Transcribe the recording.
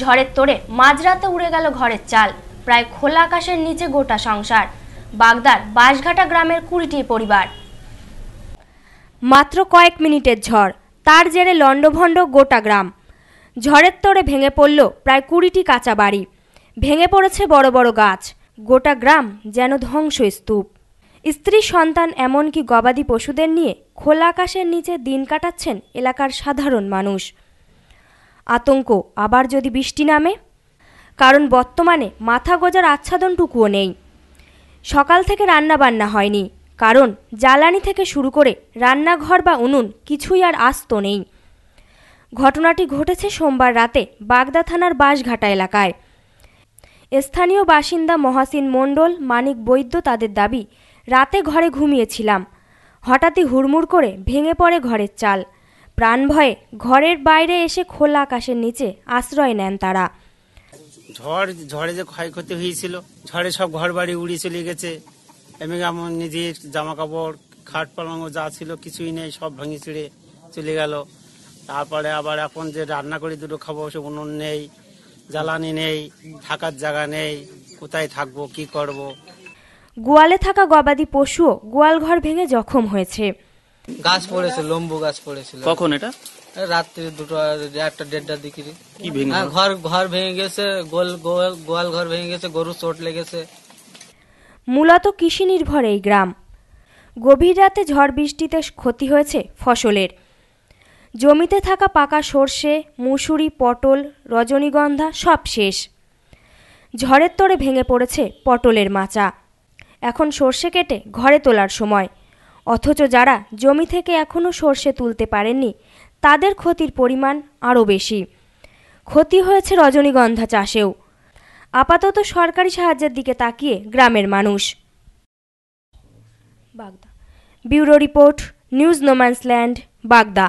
ঝড়ের তোড়ে মাঝরাতে উড়ে গেল ঘরের চাল প্রায় খোলা আকাশের নিচে গোটা সংসার বাগদার বাঁশঘাটা গ্রামের কুড়িটি পরিবার মাত্র কয়েক মিনিটের ঝড় তার জেরে লণ্ডভণ্ড গোটা গ্রাম ঝড়ের তোড়ে ভেঙে পড়ল প্রায় কুড়িটি কাঁচা বাড়ি ভেঙে পড়েছে বড় বড় গাছ গোটা গ্রাম যেন ধ্বংস স্তূপ স্ত্রী সন্তান এমনকি গবাদি পশুদের নিয়ে খোলা আকাশের নিচে দিন কাটাচ্ছেন এলাকার সাধারণ মানুষ আতঙ্ক আবার যদি বৃষ্টি নামে কারণ বর্তমানে মাথা গোজার আচ্ছাদনটুকুও নেই সকাল থেকে রান্না বান্না হয়নি কারণ জ্বালানি থেকে শুরু করে রান্নাঘর বা উনুন কিছুই আর আস্ত নেই ঘটনাটি ঘটেছে সোমবার রাতে বাগদা থানার বাঁশঘাটা এলাকায় স্থানীয় বাসিন্দা মহাসিন মণ্ডল মানিক বৈদ্য তাদের দাবি রাতে ঘরে ঘুমিয়েছিলাম হঠাৎই হুড়মুড় করে ভেঙে পড়ে ঘরের চাল প্রাণ ভয়ে ঘরের বাইরে এসে খোলা আকাশের নিচে আশ্রয় নেন তারা ঝড় ঝড়ে যে ক্ষয়ক্ষতি হয়েছিল ঝড়ে সব ঘর বাড়ি উড়ে চলে গেছে এমনি আমার নিজের জামা কাপড় খাট পালঙ্গ যা ছিল কিছুই নেই সব ভেঙে চুড়ে চলে গেল তারপরে আবার এখন যে রান্না করে দুটো খাবো সে উনুন নেই জ্বালানি নেই থাকার জায়গা নেই কোথায় থাকব কি করব গোয়ালে থাকা গবাদি পশুও ঘর ভেঙে জখম হয়েছে গাছ পড়েছে লম্বু গাছ পড়েছিল কখন এটা রাত্রি দুটো একটা দেড়টার দিকে কি ভেঙে হ্যাঁ, ঘর ঘর ভেঙে গেছে গোল গোয়াল গোয়াল ঘর ভেঙে গেছে গরু চোট লেগেছে মূলত কৃষি নির্ভর এই গ্রাম গভীর রাতে ঝড় বৃষ্টিতে ক্ষতি হয়েছে ফসলের জমিতে থাকা পাকা সর্ষে মুসুরি পটল রজনীগন্ধা সব শেষ ঝড়ের তরে ভেঙে পড়েছে পটলের মাচা এখন সর্ষে কেটে ঘরে তোলার সময় অথচ যারা জমি থেকে এখনও সর্ষে তুলতে পারেননি তাদের ক্ষতির পরিমাণ আরও বেশি ক্ষতি হয়েছে রজনীগন্ধা চাষেও আপাতত সরকারি সাহায্যের দিকে তাকিয়ে গ্রামের মানুষ বাগদা ব্যুরো রিপোর্ট নিউজ নোম্যান্সল্যান্ড বাগদা